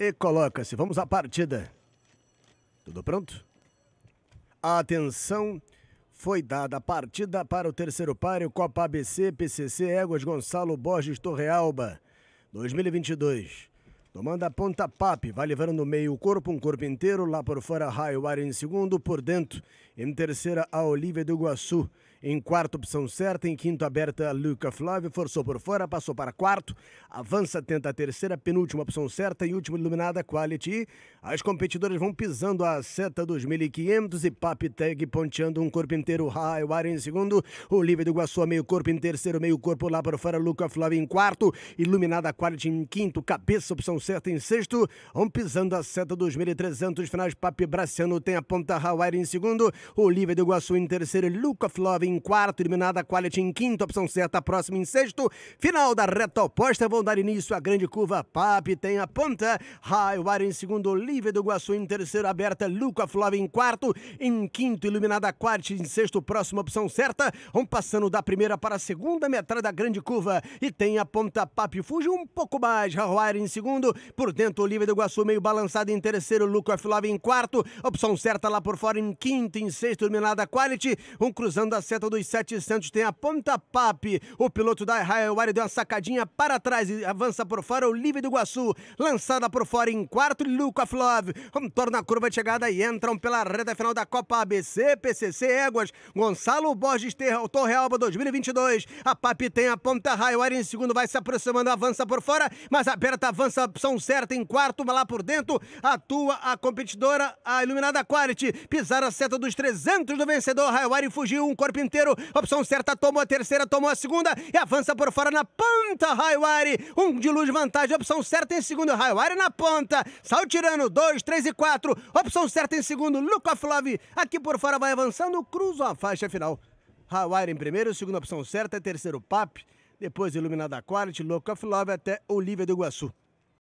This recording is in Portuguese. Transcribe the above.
e coloca-se. Vamos à partida. Tudo pronto? A atenção foi dada a partida para o terceiro páreo Copa ABC, PCC, Éguas, Gonçalo, Borges, Torrealba, 2022. Tomando a ponta PAP, vai levando no meio o corpo, um corpo inteiro, lá por fora Raiwara em segundo, por dentro, em terceira a Olivia do Iguaçu, em quarto opção certa, em quinto aberta Luca Flávio, forçou por fora, passou para quarto, avança, tenta a terceira, penúltima opção certa, em último iluminada Quality. As competidoras vão pisando a seta dos 1500 e PAP tag ponteando um corpo inteiro, Raiwara em segundo, Olivia do Iguaçu meio corpo em terceiro, meio corpo lá por fora, Luca Flávio em quarto, iluminada Quality em quinto, cabeça opção Concerta em sexto, um pisando a seta 2.300 finais. Papi Braciano tem a ponta Hawaii em segundo, Olivia do Iguaçu em terceiro, Lukov em quarto, eliminada Quality em quinto, opção certa próxima em sexto. Final da reta oposta, vão dar início à grande curva. Papi tem a ponta, Hawaii em segundo, Olivia do Iguaçu em terceiro, aberta, Lukov em quarto, em quinto, iluminada Quality em sexto, próxima opção certa. Vão passando da primeira para a segunda metade da grande curva e tem a ponta Papi Fuji um pouco mais, Hawaii em segundo. Por dentro, livre do Iguaçu, meio balançado em terceiro. Luca Love em quarto. Opção certa lá por fora em quinto, em sexto. Iluminada Quality. Um cruzando a seta dos 700. Tem a ponta Pap, O piloto da Highwire deu uma sacadinha para trás e avança por fora. livre do Iguaçu, lançada por fora em quarto. Lucas Love. Contorna a curva de chegada e entram pela reta final da Copa ABC, PCC Éguas. Gonçalo Borges Torrealba 2022. A Pap tem a ponta Highwire em segundo, vai se aproximando, avança por fora, mas aberta, avança opção certa em quarto, mas lá por dentro atua a competidora, a iluminada Quality. Pisar a seta dos 300 do vencedor, Hayawari fugiu um corpo inteiro. Opção certa tomou a terceira, tomou a segunda e avança por fora na ponta, Hayawari. Um de luz vantagem, opção certa em segundo, Hayawari na ponta. tirando dois, três e quatro. Opção certa em segundo, of Love. Aqui por fora vai avançando, cruza a faixa final. Hawaii em primeiro, segunda opção certa, terceiro PAP, depois Iluminada Quality, Loco of Love até Olivia do Iguaçu.